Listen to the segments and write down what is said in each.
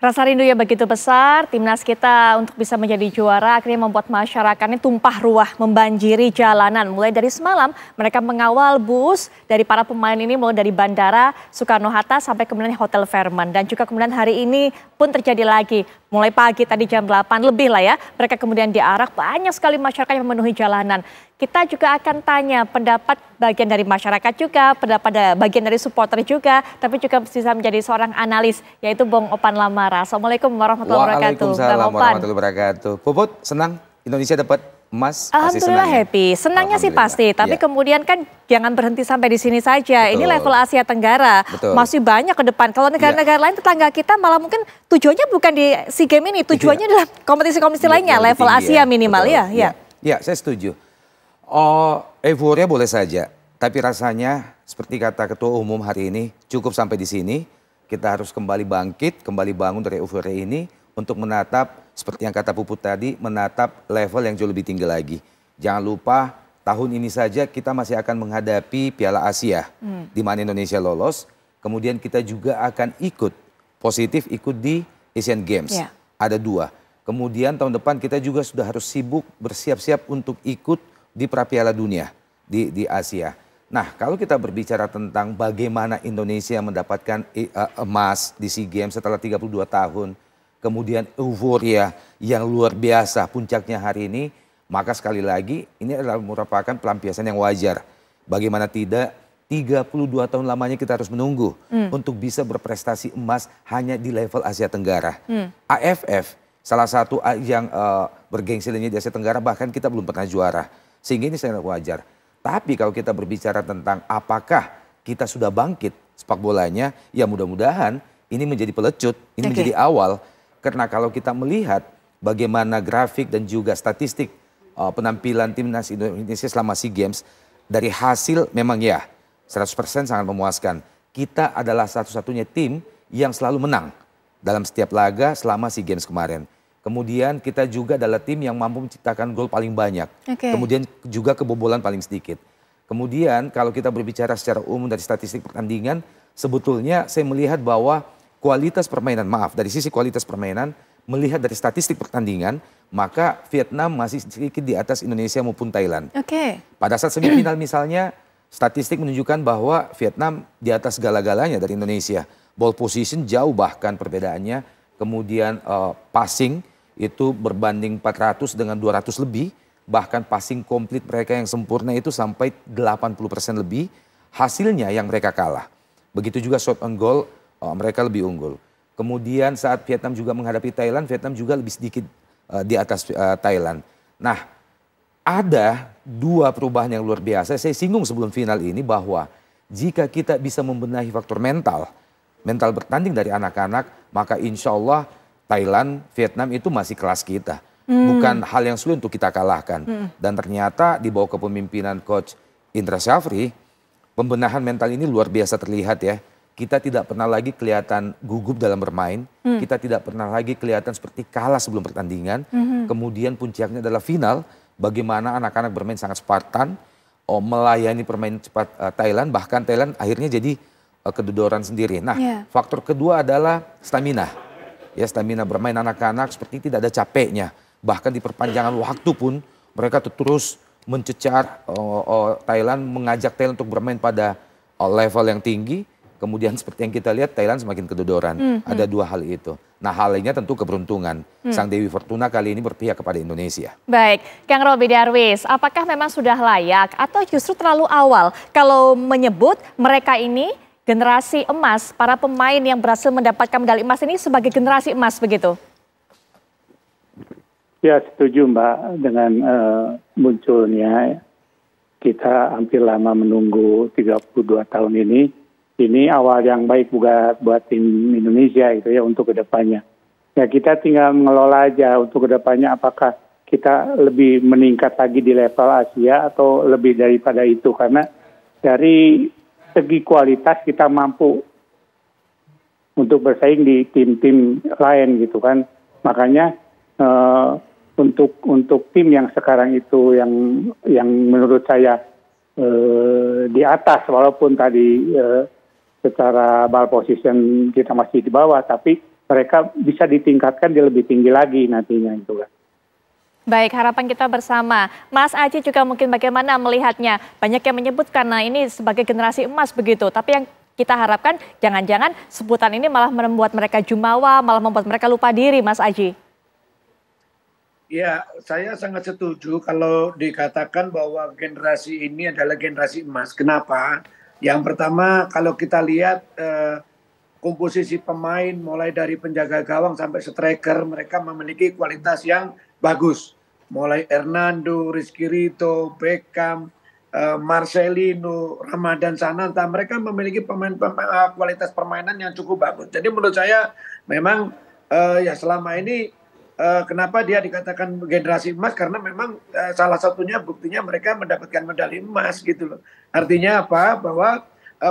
Rasa rindu yang begitu besar, timnas kita untuk bisa menjadi juara akhirnya membuat masyarakatnya tumpah ruah membanjiri jalanan. Mulai dari semalam mereka mengawal bus dari para pemain ini mulai dari bandara Soekarno-Hatta sampai kemudian Hotel Fairman. Dan juga kemudian hari ini pun terjadi lagi. Mulai pagi tadi jam 8 lebih lah ya, mereka kemudian diarak banyak sekali masyarakat yang memenuhi jalanan. Kita juga akan tanya pendapat bagian dari masyarakat juga, pendapat bagian dari supporter juga, tapi juga bisa menjadi seorang analis, yaitu Bung Opan Lamara. Assalamualaikum warahmatullahi wabarakatuh. Waalaikumsalam warahmatullahi wabarakatuh. Puput, senang Indonesia dapat emas. Alhamdulillah senang. Ya? happy. Senangnya sih pasti, tapi ya. kemudian kan jangan berhenti sampai di sini saja. Betul. Ini level Asia Tenggara Betul. masih banyak ke depan. Kalau iya. negara-negara ya. lain tetangga kita malah mungkin tujuannya bukan di SEA Games ini, tujuannya ya. adalah kompetisi-kompetisi ya, lainnya, iya, level tinggi, iya. Asia minimal ya. Ya. ya. Ya, saya setuju. Oh, euforia eh, boleh saja. Tapi rasanya seperti kata Ketua Umum hari ini cukup sampai di sini. Kita harus kembali bangkit, kembali bangun dari euforia ini untuk menatap seperti yang kata Puput tadi, menatap level yang jauh lebih tinggi lagi. Jangan lupa tahun ini saja kita masih akan menghadapi Piala Asia hmm. di mana Indonesia lolos. Kemudian kita juga akan ikut positif ikut di Asian Games. Yeah. Ada dua. Kemudian tahun depan kita juga sudah harus sibuk bersiap-siap untuk ikut di Prapiala Dunia di di Asia. Nah, kalau kita berbicara tentang bagaimana Indonesia mendapatkan eh, emas di SEA Games setelah 32 tahun, kemudian euforia yang luar biasa puncaknya hari ini, maka sekali lagi ini adalah merupakan pelampiasan yang wajar. Bagaimana tidak 32 tahun lamanya kita harus menunggu hmm. untuk bisa berprestasi emas hanya di level Asia Tenggara. Hmm. AFF salah satu yang uh, eh, bergengsi di Asia Tenggara bahkan kita belum pernah juara. Sehingga ini sangat wajar. Tapi kalau kita berbicara tentang apakah kita sudah bangkit sepak bolanya, ya mudah-mudahan ini menjadi pelecut, ini okay. menjadi awal. Karena kalau kita melihat bagaimana grafik dan juga statistik uh, penampilan timnas Indonesia selama SEA Games, dari hasil memang ya 100% sangat memuaskan. Kita adalah satu-satunya tim yang selalu menang dalam setiap laga selama SEA Games kemarin. Kemudian kita juga adalah tim yang mampu menciptakan gol paling banyak. Okay. Kemudian juga kebobolan paling sedikit. Kemudian kalau kita berbicara secara umum dari statistik pertandingan, sebetulnya saya melihat bahwa kualitas permainan, maaf dari sisi kualitas permainan, melihat dari statistik pertandingan, maka Vietnam masih sedikit di atas Indonesia maupun Thailand. Oke. Okay. Pada saat semifinal misalnya, statistik menunjukkan bahwa Vietnam di atas gala galanya dari Indonesia. Ball position jauh bahkan perbedaannya, kemudian uh, passing, itu berbanding 400 dengan 200 lebih. Bahkan passing komplit mereka yang sempurna itu sampai 80% lebih. Hasilnya yang mereka kalah. Begitu juga shot on goal oh, mereka lebih unggul. Kemudian saat Vietnam juga menghadapi Thailand, Vietnam juga lebih sedikit uh, di atas uh, Thailand. Nah, ada dua perubahan yang luar biasa. Saya singgung sebelum final ini bahwa jika kita bisa membenahi faktor mental, mental bertanding dari anak-anak, maka insya Allah Thailand, Vietnam itu masih kelas kita. Hmm. Bukan hal yang sulit untuk kita kalahkan. Hmm. Dan ternyata di bawah kepemimpinan coach Indra Syafri, pembenahan mental ini luar biasa terlihat ya. Kita tidak pernah lagi kelihatan gugup dalam bermain, hmm. kita tidak pernah lagi kelihatan seperti kalah sebelum pertandingan. Hmm. Kemudian puncaknya adalah final, bagaimana anak-anak bermain sangat Spartan, oh, melayani permainan cepat uh, Thailand, bahkan Thailand akhirnya jadi uh, eh, kedodoran sendiri. Nah, yeah. faktor kedua adalah stamina ya stamina bermain anak-anak seperti tidak ada capeknya. Bahkan di perpanjangan waktu pun mereka terus mencecar uh, uh, Thailand, mengajak Thailand untuk bermain pada uh, level yang tinggi. Kemudian seperti yang kita lihat Thailand semakin kedodoran. Mm -hmm. Ada dua hal itu. Nah hal lainnya tentu keberuntungan. Hmm. Sang Dewi Fortuna kali ini berpihak kepada Indonesia. Baik, Kang Robi Darwis, apakah memang sudah layak atau justru terlalu awal kalau menyebut mereka ini generasi emas, para pemain yang berhasil mendapatkan medali emas ini sebagai generasi emas begitu? Ya setuju Mbak dengan uh, munculnya kita hampir lama menunggu 32 tahun ini. Ini awal yang baik juga buat tim Indonesia itu ya untuk kedepannya. Ya kita tinggal mengelola aja untuk kedepannya apakah kita lebih meningkat lagi di level Asia atau lebih daripada itu karena dari segi kualitas kita mampu untuk bersaing di tim-tim lain gitu kan. Makanya uh, untuk untuk tim yang sekarang itu yang yang menurut saya uh, di atas walaupun tadi uh, secara ball position kita masih di bawah tapi mereka bisa ditingkatkan di lebih tinggi lagi nantinya itu kan. Baik, harapan kita bersama. Mas Aji juga mungkin bagaimana melihatnya? Banyak yang menyebut karena ini sebagai generasi emas begitu, tapi yang kita harapkan jangan-jangan sebutan ini malah membuat mereka jumawa, malah membuat mereka lupa diri, Mas Aji. Ya, saya sangat setuju kalau dikatakan bahwa generasi ini adalah generasi emas. Kenapa? Yang pertama, kalau kita lihat eh, komposisi pemain mulai dari penjaga gawang sampai striker, mereka memiliki kualitas yang bagus mulai Hernando, Rizky Rito, Beckham, uh, Marcelino, Ramadan Sananta, mereka memiliki pemain, pemain eh, kualitas permainan yang cukup bagus. Jadi menurut saya memang uh, ya selama ini uh, kenapa dia dikatakan generasi emas karena memang uh, salah satunya buktinya mereka mendapatkan medali emas gitu loh. Artinya apa? Bahwa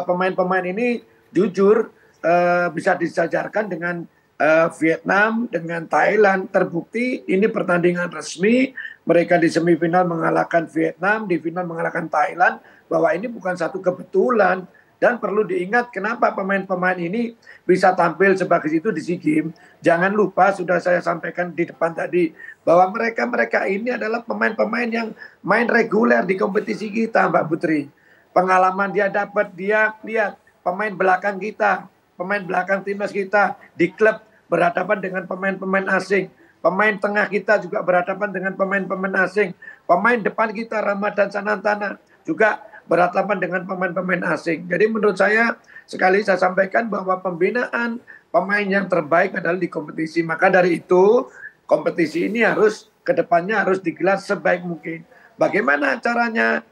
pemain-pemain uh, ini jujur uh, bisa disajarkan dengan uh, Vietnam dengan Thailand terbukti ini pertandingan resmi mereka di semifinal mengalahkan Vietnam di final mengalahkan Thailand bahwa ini bukan satu kebetulan dan perlu diingat kenapa pemain-pemain ini bisa tampil sebagai itu di SEA Games. Jangan lupa sudah saya sampaikan di depan tadi bahwa mereka-mereka ini adalah pemain-pemain yang main reguler di kompetisi kita Mbak Putri. Pengalaman dia dapat dia lihat pemain belakang kita, pemain belakang timnas kita di klub berhadapan dengan pemain-pemain asing. Pemain tengah kita juga berhadapan dengan pemain-pemain asing. Pemain depan kita Ramadan Sanantana juga berhadapan dengan pemain-pemain asing. Jadi menurut saya sekali saya sampaikan bahwa pembinaan pemain yang terbaik adalah di kompetisi. Maka dari itu kompetisi ini harus kedepannya harus digelar sebaik mungkin. Bagaimana caranya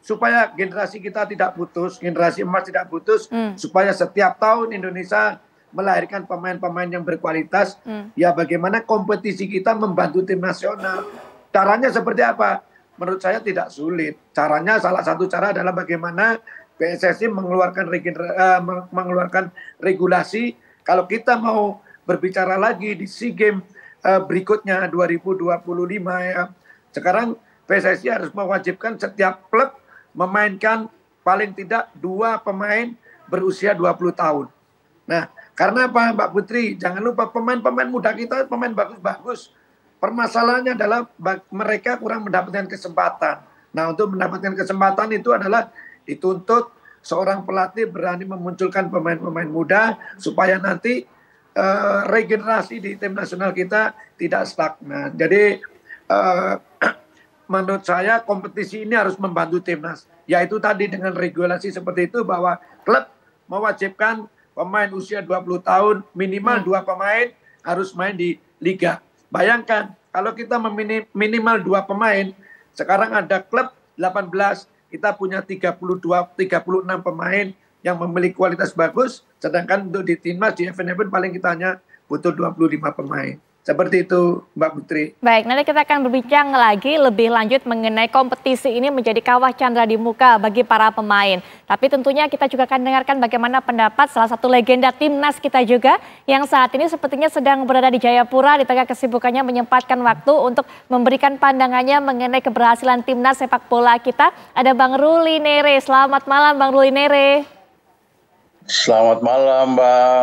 supaya generasi kita tidak putus, generasi emas tidak putus, hmm. supaya setiap tahun Indonesia melahirkan pemain-pemain yang berkualitas. Hmm. Ya bagaimana kompetisi kita membantu tim nasional. Caranya seperti apa? Menurut saya tidak sulit. Caranya salah satu cara adalah bagaimana PSSI mengeluarkan uh, mengeluarkan regulasi kalau kita mau berbicara lagi di SEA Games uh, berikutnya 2025 ya. Sekarang PSSI harus mewajibkan setiap klub memainkan paling tidak dua pemain berusia 20 tahun. Nah, karena apa Mbak Putri? Jangan lupa pemain-pemain muda kita pemain bagus-bagus. Permasalahannya adalah mereka kurang mendapatkan kesempatan. Nah untuk mendapatkan kesempatan itu adalah dituntut seorang pelatih berani memunculkan pemain-pemain muda supaya nanti uh, regenerasi di tim nasional kita tidak stagnan. Jadi uh, menurut saya kompetisi ini harus membantu timnas. Yaitu tadi dengan regulasi seperti itu bahwa klub mewajibkan pemain usia 20 tahun minimal hmm. dua pemain harus main di liga. Bayangkan kalau kita meminim, minimal dua pemain, sekarang ada klub 18, kita punya 32 36 pemain yang memiliki kualitas bagus, sedangkan untuk di timnas di event-event paling kita hanya butuh 25 pemain. Seperti itu Mbak Putri. Baik, nanti kita akan berbincang lagi lebih lanjut mengenai kompetisi ini menjadi kawah chandra di muka bagi para pemain. Tapi tentunya kita juga akan dengarkan bagaimana pendapat salah satu legenda timnas kita juga yang saat ini sepertinya sedang berada di Jayapura di tengah kesibukannya menyempatkan waktu untuk memberikan pandangannya mengenai keberhasilan timnas sepak bola kita. Ada Bang Ruli Nere. Selamat malam Bang Ruli Nere. Selamat malam Mbak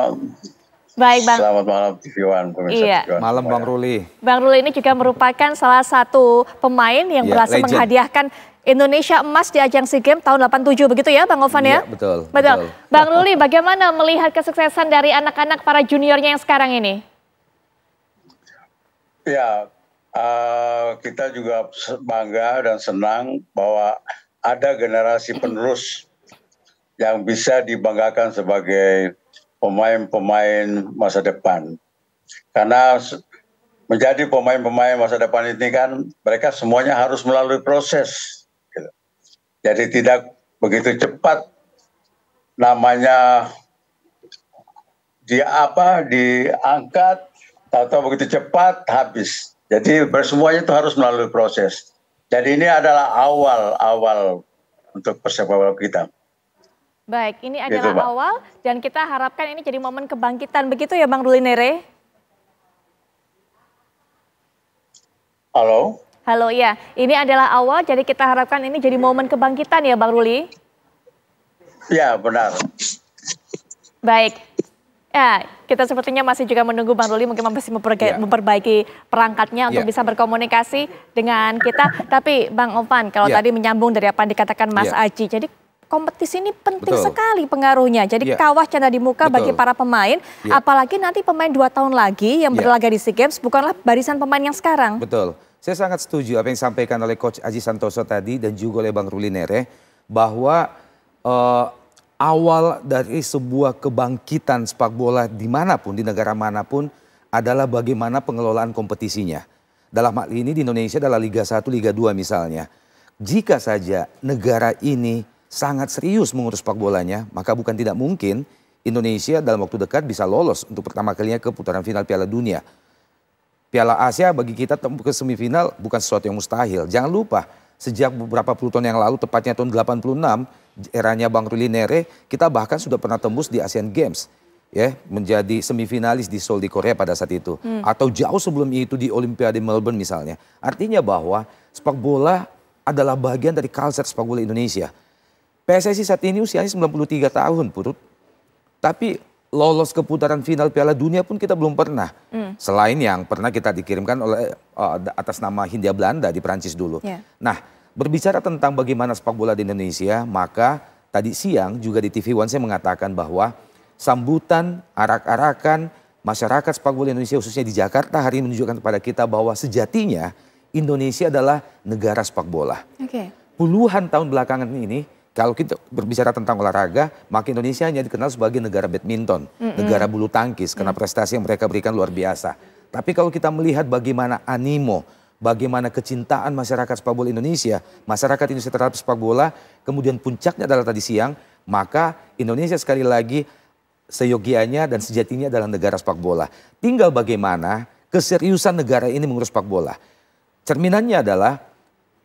Baik Bang. Selamat malam TV One, pemirsa iya. TV One. Malam Bang iya. Ruli. Bang Ruli ini juga merupakan salah satu pemain yang iya, berhasil legend. menghadiahkan Indonesia emas di ajang SEA Games tahun 87 begitu ya Bang Ovan ya? Iya, betul, betul. Betul. Bang Ruli bagaimana melihat kesuksesan dari anak-anak para juniornya yang sekarang ini? Ya, uh, kita juga bangga dan senang bahwa ada generasi penerus yang bisa dibanggakan sebagai pemain-pemain masa depan. Karena menjadi pemain-pemain masa depan ini kan mereka semuanya harus melalui proses. Gitu. Jadi tidak begitu cepat namanya dia apa diangkat atau begitu cepat habis. Jadi semuanya itu harus melalui proses. Jadi ini adalah awal-awal untuk persepak kita. Baik, ini adalah gitu, awal dan kita harapkan ini jadi momen kebangkitan begitu ya Bang Rulinere? Halo? Halo, ya. Ini adalah awal jadi kita harapkan ini jadi momen kebangkitan ya Bang Ruli? Ya, benar. Baik. Ya, kita sepertinya masih juga menunggu Bang Ruli mungkin masih memperbaiki, ya. memperbaiki perangkatnya untuk ya. bisa berkomunikasi dengan kita. Tapi Bang Ovan, kalau ya. tadi menyambung dari apa yang dikatakan Mas ya. Aji, jadi kompetisi ini penting Betul. sekali pengaruhnya. Jadi yeah. kawah canda di muka Betul. bagi para pemain, yeah. apalagi nanti pemain dua tahun lagi yang yeah. berlaga di SEA Games bukanlah barisan pemain yang sekarang. Betul. Saya sangat setuju apa yang disampaikan oleh Coach Aji Santoso tadi dan juga oleh Bang Nere bahwa uh, awal dari sebuah kebangkitan sepak bola dimanapun di negara manapun adalah bagaimana pengelolaan kompetisinya. Dalam hal ini di Indonesia adalah Liga 1, Liga 2 misalnya. Jika saja negara ini sangat serius mengurus sepak bolanya, maka bukan tidak mungkin Indonesia dalam waktu dekat bisa lolos untuk pertama kalinya ke putaran final Piala Dunia. Piala Asia bagi kita ke semifinal bukan sesuatu yang mustahil. Jangan lupa sejak beberapa puluh tahun yang lalu, tepatnya tahun 86, eranya Bang Ruli Nere, kita bahkan sudah pernah tembus di Asian Games. Ya, menjadi semifinalis di Seoul di Korea pada saat itu. Hmm. Atau jauh sebelum itu di Olimpiade Melbourne misalnya. Artinya bahwa sepak bola adalah bagian dari culture sepak bola Indonesia. PSSI saat ini usianya 93 tahun, Purut. Tapi lolos ke putaran final Piala Dunia pun kita belum pernah. Mm. Selain yang pernah kita dikirimkan oleh uh, atas nama Hindia Belanda di Prancis dulu. Yeah. Nah, berbicara tentang bagaimana sepak bola di Indonesia, maka tadi siang juga di TV One saya mengatakan bahwa sambutan arak-arakan masyarakat sepak bola Indonesia khususnya di Jakarta hari ini menunjukkan kepada kita bahwa sejatinya Indonesia adalah negara sepak bola. Okay. Puluhan tahun belakangan ini kalau kita berbicara tentang olahraga, maka Indonesia hanya dikenal sebagai negara badminton, mm-hmm. negara bulu tangkis karena ya. prestasi yang mereka berikan luar biasa. Tapi kalau kita melihat bagaimana animo, bagaimana kecintaan masyarakat sepak bola Indonesia, masyarakat Indonesia terhadap sepak bola, kemudian puncaknya adalah tadi siang, maka Indonesia sekali lagi seyogianya dan sejatinya adalah negara sepak bola. Tinggal bagaimana keseriusan negara ini mengurus sepak bola. Cerminannya adalah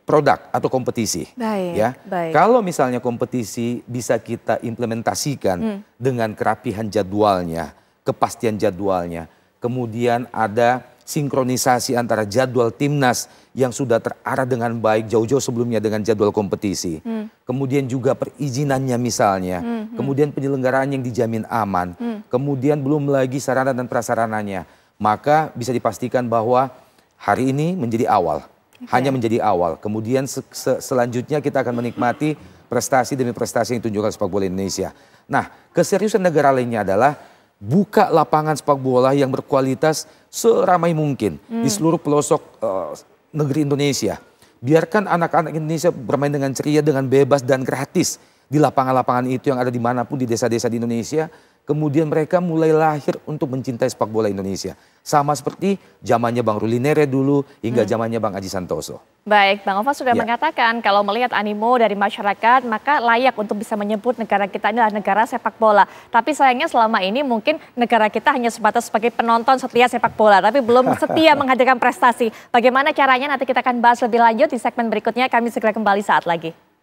produk atau kompetisi. Baik, ya. Baik. Kalau misalnya kompetisi bisa kita implementasikan hmm. dengan kerapihan jadwalnya, kepastian jadwalnya, kemudian ada sinkronisasi antara jadwal timnas yang sudah terarah dengan baik jauh-jauh sebelumnya dengan jadwal kompetisi. Hmm. Kemudian juga perizinannya misalnya, hmm, hmm. kemudian penyelenggaraan yang dijamin aman, hmm. kemudian belum lagi sarana dan prasarananya. Maka bisa dipastikan bahwa hari ini menjadi awal hanya menjadi awal. Kemudian se se selanjutnya kita akan menikmati prestasi demi prestasi yang ditunjukkan sepak bola Indonesia. Nah, keseriusan negara lainnya adalah buka lapangan sepak bola yang berkualitas seramai mungkin hmm. di seluruh pelosok uh, negeri Indonesia. Biarkan anak-anak Indonesia bermain dengan ceria, dengan bebas dan gratis di lapangan-lapangan itu yang ada di dimanapun di desa-desa di Indonesia kemudian mereka mulai lahir untuk mencintai sepak bola Indonesia. Sama seperti zamannya Bang Ruli Nere dulu hingga hmm. zamannya Bang Aji Santoso. Baik, Bang Ova sudah ya. mengatakan kalau melihat animo dari masyarakat maka layak untuk bisa menyebut negara kita ini adalah negara sepak bola. Tapi sayangnya selama ini mungkin negara kita hanya sebatas sebagai penonton setia sepak bola tapi belum setia menghadirkan prestasi. Bagaimana caranya nanti kita akan bahas lebih lanjut di segmen berikutnya. Kami segera kembali saat lagi.